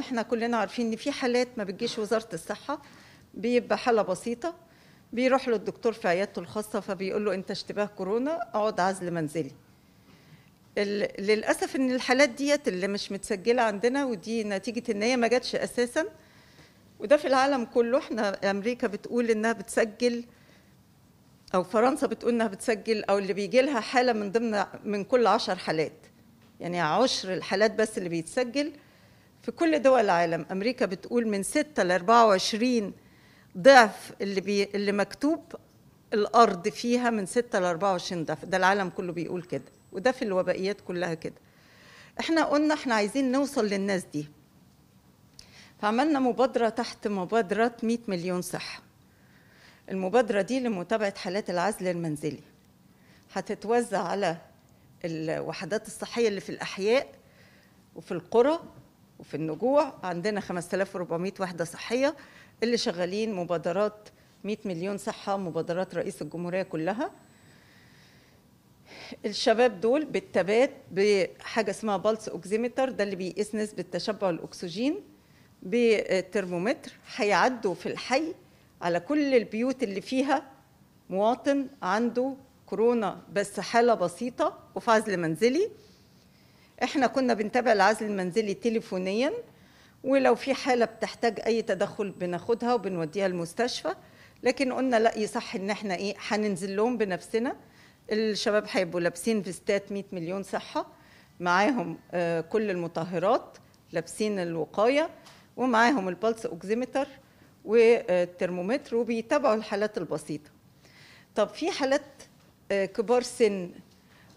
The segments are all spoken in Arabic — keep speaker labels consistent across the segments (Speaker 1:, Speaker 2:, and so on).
Speaker 1: احنا كلنا عارفين ان في حالات ما بتجيش وزاره الصحه بيبقى حاله بسيطه بيروح له الدكتور في عيادته الخاصه فبيقول له انت اشتباه كورونا اقعد عزل منزلي للاسف ان الحالات ديت اللي مش متسجله عندنا ودي نتيجه ان هي ما جاتش اساسا وده في العالم كله احنا امريكا بتقول انها بتسجل او فرنسا بتقول انها بتسجل او اللي بيجي لها حاله من ضمن من كل عشر حالات يعني عشر الحالات بس اللي بيتسجل في كل دول العالم امريكا بتقول من 6 ل 24 ضعف اللي بي اللي مكتوب الارض فيها من 6 ل 24 ضعف ده العالم كله بيقول كده وده في الوبائيات كلها كده احنا قلنا احنا عايزين نوصل للناس دي فعملنا مبادرة تحت مبادرة 100 مليون صحة المبادرة دي لمتابعة حالات العزل المنزلي هتتوزع على الوحدات الصحية اللي في الأحياء وفي القرى وفي النجوع عندنا 5400 وحدة صحية اللي شغالين مبادرات 100 مليون صحة مبادرات رئيس الجمهورية كلها الشباب دول بالتبات بحاجة اسمها بالس اوكسيمتر ده اللي بيقيس نسبة تشبع الأكسجين بترمومتر هيعدوا في الحي على كل البيوت اللي فيها مواطن عنده كورونا بس حالة بسيطة وفي عزل منزلي احنا كنا بنتابع العزل المنزلي تليفونيا ولو في حالة بتحتاج أي تدخل بناخدها وبنوديها المستشفى لكن قلنا لا يصح إن احنا إيه هننزل لهم بنفسنا الشباب هيبقوا لابسين فيستات 100 مليون صحة معاهم آه، كل المطهرات لابسين الوقاية ومعاهم البلس أوكزيمتر والترمومتر وبيتابعوا الحالات البسيطة طب في حالات آه، كبار سن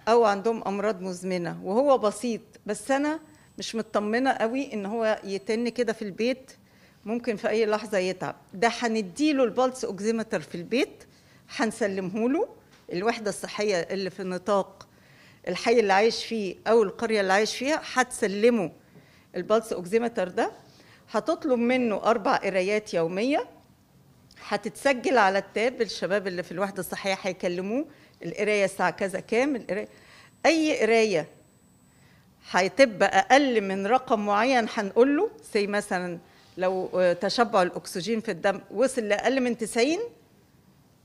Speaker 1: او عندهم امراض مزمنه وهو بسيط بس انا مش مطمنه قوي ان هو يتن كده في البيت ممكن في اي لحظه يتعب ده هنديله البلس اوكزيمتر في البيت هنسلمه له الوحده الصحيه اللي في نطاق الحي اللي عايش فيه او القريه اللي عايش فيها هتسلمه البلس اوكزيمتر ده هتطلب منه اربع قرايات يوميه هتتسجل على التاب الشباب اللي في الوحده الصحيه هيكلموه القرايه الساعه كذا كام القرايه اي قرايه هتبقى اقل من رقم معين هنقول له زي مثلا لو آه، تشبع الاكسجين في الدم وصل لاقل من 90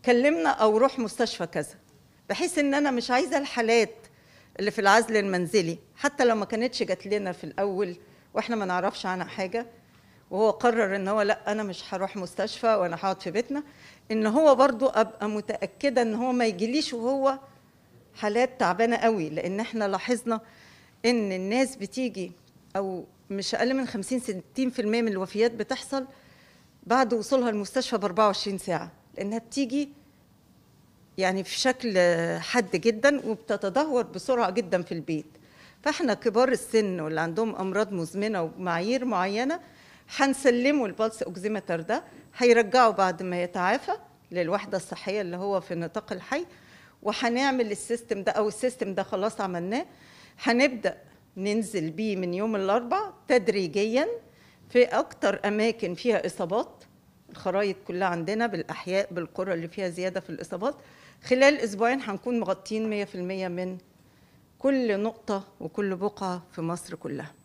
Speaker 1: كلمنا او روح مستشفى كذا بحيث ان انا مش عايزه الحالات اللي في العزل المنزلي حتى لو ما كانتش جات لنا في الاول واحنا ما نعرفش عنها حاجه وهو قرر ان هو لا انا مش هروح مستشفى وانا هقعد في بيتنا ان هو برضو ابقى متاكده ان هو ما يجيليش وهو حالات تعبانه قوي لان احنا لاحظنا ان الناس بتيجي او مش اقل من 50 60% من الوفيات بتحصل بعد وصولها المستشفى ب 24 ساعه لانها بتيجي يعني في شكل حد جدا وبتتدهور بسرعه جدا في البيت فاحنا كبار السن واللي عندهم امراض مزمنه ومعايير معينه هنسلمه البلس اوكزيمتر ده هيرجعه بعد ما يتعافى للوحده الصحيه اللي هو في نطاق الحي وهنعمل السيستم ده او السيستم ده خلاص عملناه هنبدا ننزل بيه من يوم الاربعاء تدريجيا في اكتر اماكن فيها اصابات الخرايط كلها عندنا بالاحياء بالقرى اللي فيها زياده في الاصابات خلال اسبوعين هنكون مغطين 100% من كل نقطه وكل بقعه في مصر كلها